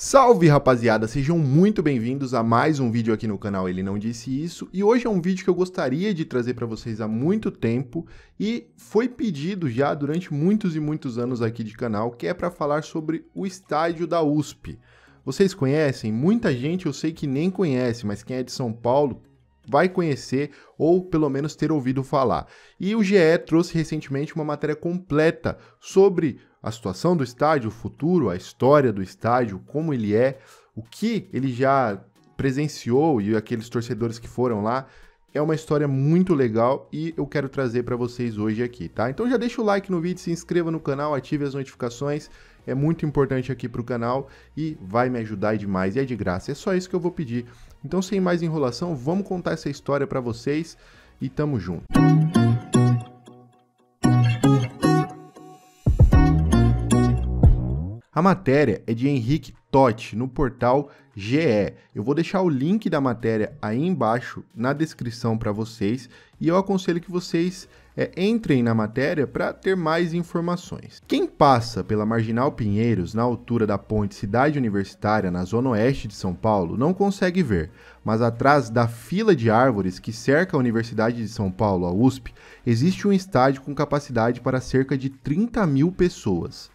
Salve rapaziada, sejam muito bem-vindos a mais um vídeo aqui no canal Ele Não Disse Isso e hoje é um vídeo que eu gostaria de trazer para vocês há muito tempo e foi pedido já durante muitos e muitos anos aqui de canal que é para falar sobre o estádio da USP. Vocês conhecem? Muita gente eu sei que nem conhece, mas quem é de São Paulo vai conhecer ou pelo menos ter ouvido falar. E o GE trouxe recentemente uma matéria completa sobre a situação do estádio, o futuro, a história do estádio, como ele é, o que ele já presenciou e aqueles torcedores que foram lá. É uma história muito legal e eu quero trazer para vocês hoje aqui, tá? Então já deixa o like no vídeo, se inscreva no canal, ative as notificações, é muito importante aqui para o canal e vai me ajudar demais e é de graça. É só isso que eu vou pedir então, sem mais enrolação, vamos contar essa história para vocês e tamo junto. A matéria é de Henrique Totti no portal GE. Eu vou deixar o link da matéria aí embaixo na descrição para vocês e eu aconselho que vocês é, entrem na matéria para ter mais informações. Quem passa pela Marginal Pinheiros, na altura da ponte Cidade Universitária, na zona oeste de São Paulo, não consegue ver, mas atrás da fila de árvores que cerca a Universidade de São Paulo, a USP, existe um estádio com capacidade para cerca de 30 mil pessoas.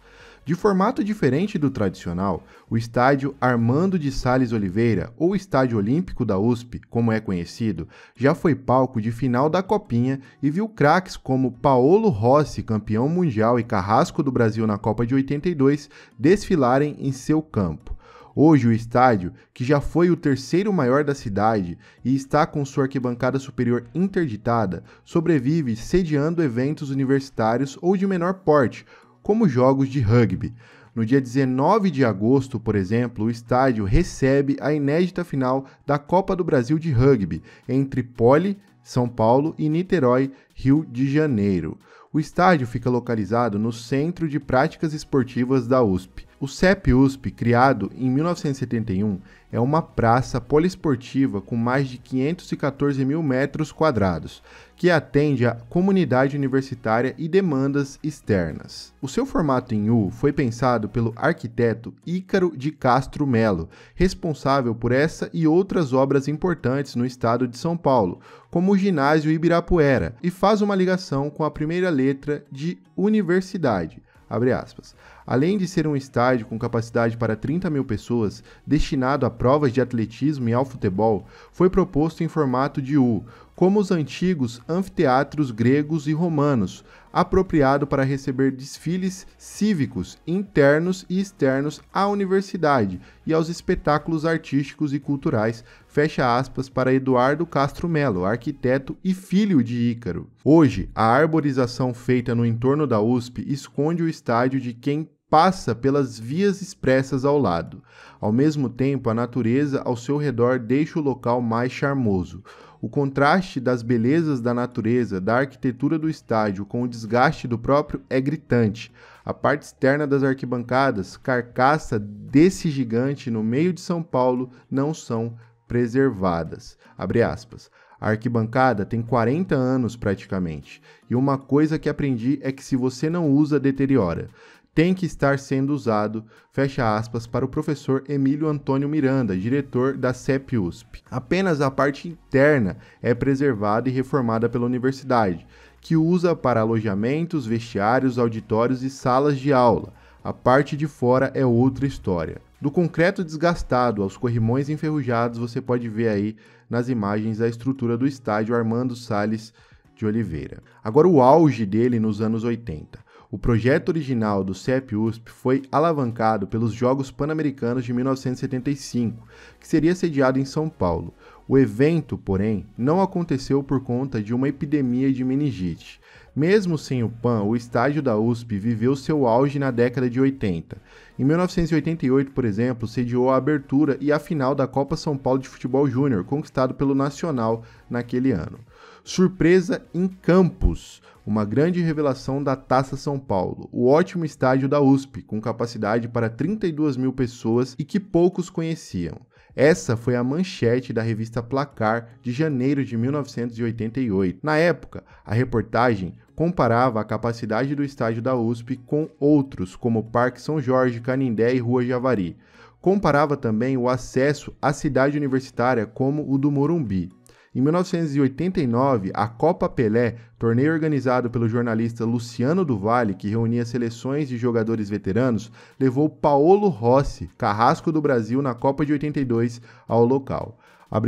De formato diferente do tradicional, o estádio Armando de Sales Oliveira, ou Estádio Olímpico da USP, como é conhecido, já foi palco de final da Copinha e viu craques como Paolo Rossi, campeão mundial e carrasco do Brasil na Copa de 82, desfilarem em seu campo. Hoje, o estádio, que já foi o terceiro maior da cidade e está com sua arquibancada superior interditada, sobrevive sediando eventos universitários ou de menor porte, como jogos de rugby. No dia 19 de agosto, por exemplo, o estádio recebe a inédita final da Copa do Brasil de Rugby entre Poli, São Paulo e Niterói, Rio de Janeiro. O estádio fica localizado no Centro de Práticas Esportivas da USP. O CEP USP, criado em 1971, é uma praça poliesportiva com mais de 514 mil metros quadrados, que atende à comunidade universitária e demandas externas. O seu formato em U foi pensado pelo arquiteto Ícaro de Castro Melo, responsável por essa e outras obras importantes no estado de São Paulo, como o ginásio Ibirapuera, e faz uma ligação com a primeira letra de universidade, abre aspas. Além de ser um estádio com capacidade para 30 mil pessoas, destinado a provas de atletismo e ao futebol, foi proposto em formato de U, como os antigos anfiteatros gregos e romanos, apropriado para receber desfiles cívicos internos e externos à universidade e aos espetáculos artísticos e culturais, fecha aspas para Eduardo Castro Melo, arquiteto e filho de Ícaro. Hoje, a arborização feita no entorno da USP esconde o estádio de quem passa pelas vias expressas ao lado. Ao mesmo tempo, a natureza ao seu redor deixa o local mais charmoso. O contraste das belezas da natureza, da arquitetura do estádio com o desgaste do próprio é gritante. A parte externa das arquibancadas, carcaça desse gigante no meio de São Paulo, não são preservadas. Abre aspas. A arquibancada tem 40 anos praticamente, e uma coisa que aprendi é que se você não usa, deteriora tem que estar sendo usado, fecha aspas, para o professor Emílio Antônio Miranda, diretor da CEP-USP. Apenas a parte interna é preservada e reformada pela universidade, que usa para alojamentos, vestiários, auditórios e salas de aula. A parte de fora é outra história. Do concreto desgastado aos corrimões enferrujados, você pode ver aí nas imagens a estrutura do estádio Armando Salles de Oliveira. Agora o auge dele nos anos 80. O projeto original do CEP-USP foi alavancado pelos Jogos Pan-Americanos de 1975, que seria sediado em São Paulo. O evento, porém, não aconteceu por conta de uma epidemia de meningite. Mesmo sem o PAN, o estádio da USP viveu seu auge na década de 80. Em 1988, por exemplo, sediou a abertura e a final da Copa São Paulo de Futebol Júnior, conquistado pelo Nacional naquele ano. Surpresa em Campos, uma grande revelação da Taça São Paulo, o ótimo estádio da USP, com capacidade para 32 mil pessoas e que poucos conheciam. Essa foi a manchete da revista Placar de janeiro de 1988. Na época, a reportagem comparava a capacidade do estádio da USP com outros, como o Parque São Jorge, Canindé e Rua Javari. Comparava também o acesso à cidade universitária como o do Morumbi. Em 1989, a Copa Pelé, torneio organizado pelo jornalista Luciano Duvalle, que reunia seleções de jogadores veteranos, levou Paolo Rossi, carrasco do Brasil na Copa de 82, ao local.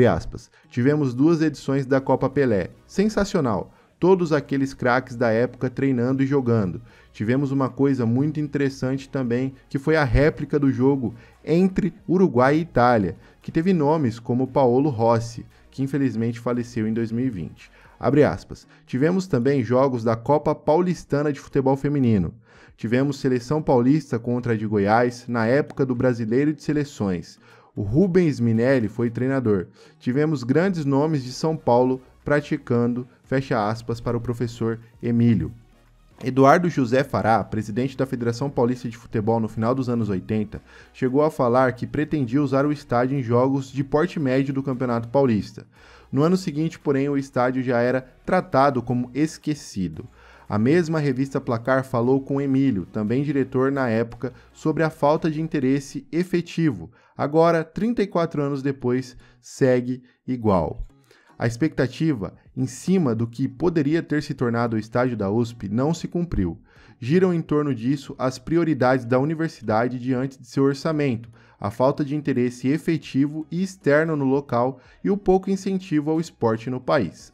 Aspas, Tivemos duas edições da Copa Pelé. Sensacional! Todos aqueles craques da época treinando e jogando. Tivemos uma coisa muito interessante também, que foi a réplica do jogo entre Uruguai e Itália, que teve nomes como Paolo Rossi, que infelizmente faleceu em 2020. Abre aspas. Tivemos também jogos da Copa Paulistana de Futebol Feminino. Tivemos seleção paulista contra a de Goiás na época do Brasileiro de Seleções. O Rubens Minelli foi treinador. Tivemos grandes nomes de São Paulo praticando, fecha aspas para o professor Emílio. Eduardo José Fará, presidente da Federação Paulista de Futebol no final dos anos 80, chegou a falar que pretendia usar o estádio em jogos de porte médio do Campeonato Paulista. No ano seguinte, porém, o estádio já era tratado como esquecido. A mesma revista Placar falou com Emílio, também diretor na época, sobre a falta de interesse efetivo. Agora, 34 anos depois, segue igual. A expectativa, em cima do que poderia ter se tornado o estádio da USP, não se cumpriu. Giram em torno disso as prioridades da universidade diante de seu orçamento, a falta de interesse efetivo e externo no local e o pouco incentivo ao esporte no país.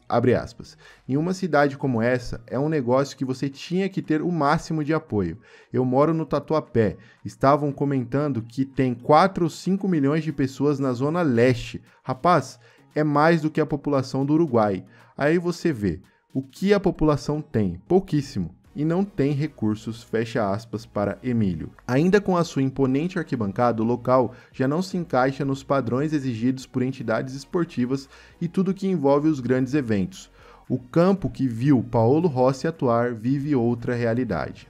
Em uma cidade como essa, é um negócio que você tinha que ter o máximo de apoio. Eu moro no Tatuapé. Estavam comentando que tem 4 ou 5 milhões de pessoas na zona leste. Rapaz, é mais do que a população do Uruguai. Aí você vê o que a população tem, pouquíssimo, e não tem recursos, fecha aspas, para Emílio. Ainda com a sua imponente arquibancada, o local já não se encaixa nos padrões exigidos por entidades esportivas e tudo que envolve os grandes eventos. O campo que viu Paulo Rossi atuar vive outra realidade.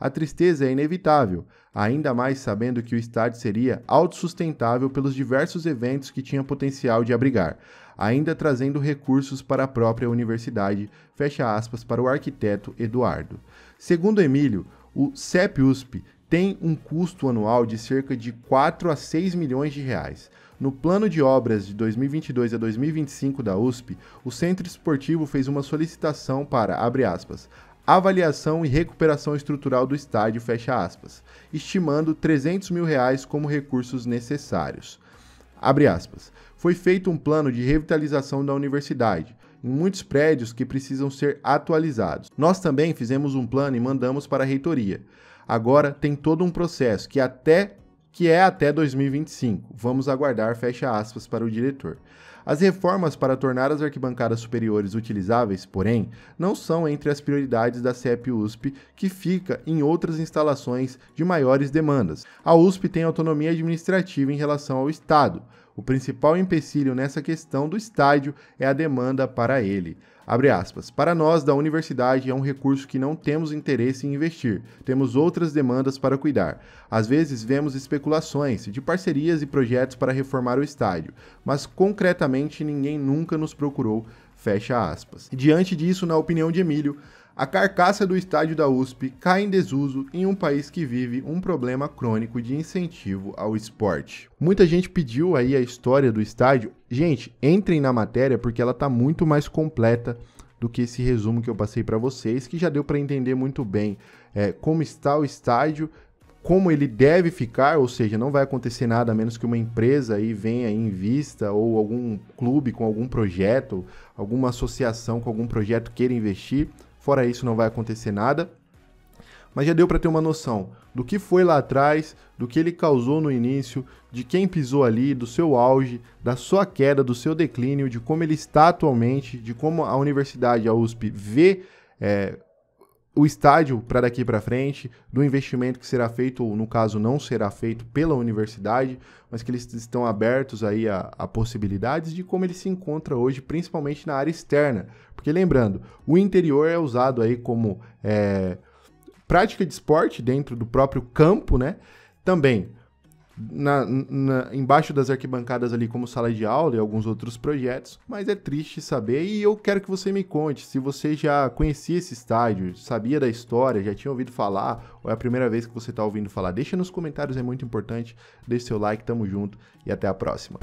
A tristeza é inevitável, ainda mais sabendo que o estádio seria autossustentável pelos diversos eventos que tinha potencial de abrigar, ainda trazendo recursos para a própria universidade, fecha aspas para o arquiteto Eduardo. Segundo Emílio, o CEP-USP tem um custo anual de cerca de 4 a 6 milhões de reais. No plano de obras de 2022 a 2025 da USP, o Centro Esportivo fez uma solicitação para, abre aspas, avaliação e recuperação estrutural do estádio, fecha aspas, estimando 300 mil reais como recursos necessários. Abre aspas. Foi feito um plano de revitalização da universidade, em muitos prédios que precisam ser atualizados. Nós também fizemos um plano e mandamos para a reitoria. Agora tem todo um processo que até que é até 2025. Vamos aguardar, fecha aspas para o diretor. As reformas para tornar as arquibancadas superiores utilizáveis, porém, não são entre as prioridades da CEP USP, que fica em outras instalações de maiores demandas. A USP tem autonomia administrativa em relação ao Estado, o principal empecilho nessa questão do estádio é a demanda para ele. Abre Aspas, para nós da universidade é um recurso que não temos interesse em investir. Temos outras demandas para cuidar. Às vezes vemos especulações de parcerias e projetos para reformar o estádio, mas concretamente ninguém nunca nos procurou. Fecha aspas. Diante disso, na opinião de Emílio, a carcaça do estádio da USP cai em desuso em um país que vive um problema crônico de incentivo ao esporte. Muita gente pediu aí a história do estádio. Gente, entrem na matéria porque ela está muito mais completa do que esse resumo que eu passei para vocês, que já deu para entender muito bem é, como está o estádio, como ele deve ficar, ou seja, não vai acontecer nada a menos que uma empresa aí venha em vista ou algum clube com algum projeto, alguma associação com algum projeto queira investir. Fora isso, não vai acontecer nada. Mas já deu para ter uma noção do que foi lá atrás, do que ele causou no início, de quem pisou ali, do seu auge, da sua queda, do seu declínio, de como ele está atualmente, de como a universidade, a USP, vê é, o estádio para daqui para frente, do investimento que será feito, ou no caso não será feito pela universidade, mas que eles estão abertos aí a, a, possibilidades de como ele se encontra hoje, principalmente na área externa. Porque lembrando, o interior é usado aí como é, prática de esporte dentro do próprio campo, né? Também na, na, embaixo das arquibancadas ali como sala de aula e alguns outros projetos, mas é triste saber e eu quero que você me conte se você já conhecia esse estádio, sabia da história, já tinha ouvido falar ou é a primeira vez que você está ouvindo falar. Deixa nos comentários, é muito importante, deixe seu like, tamo junto e até a próxima.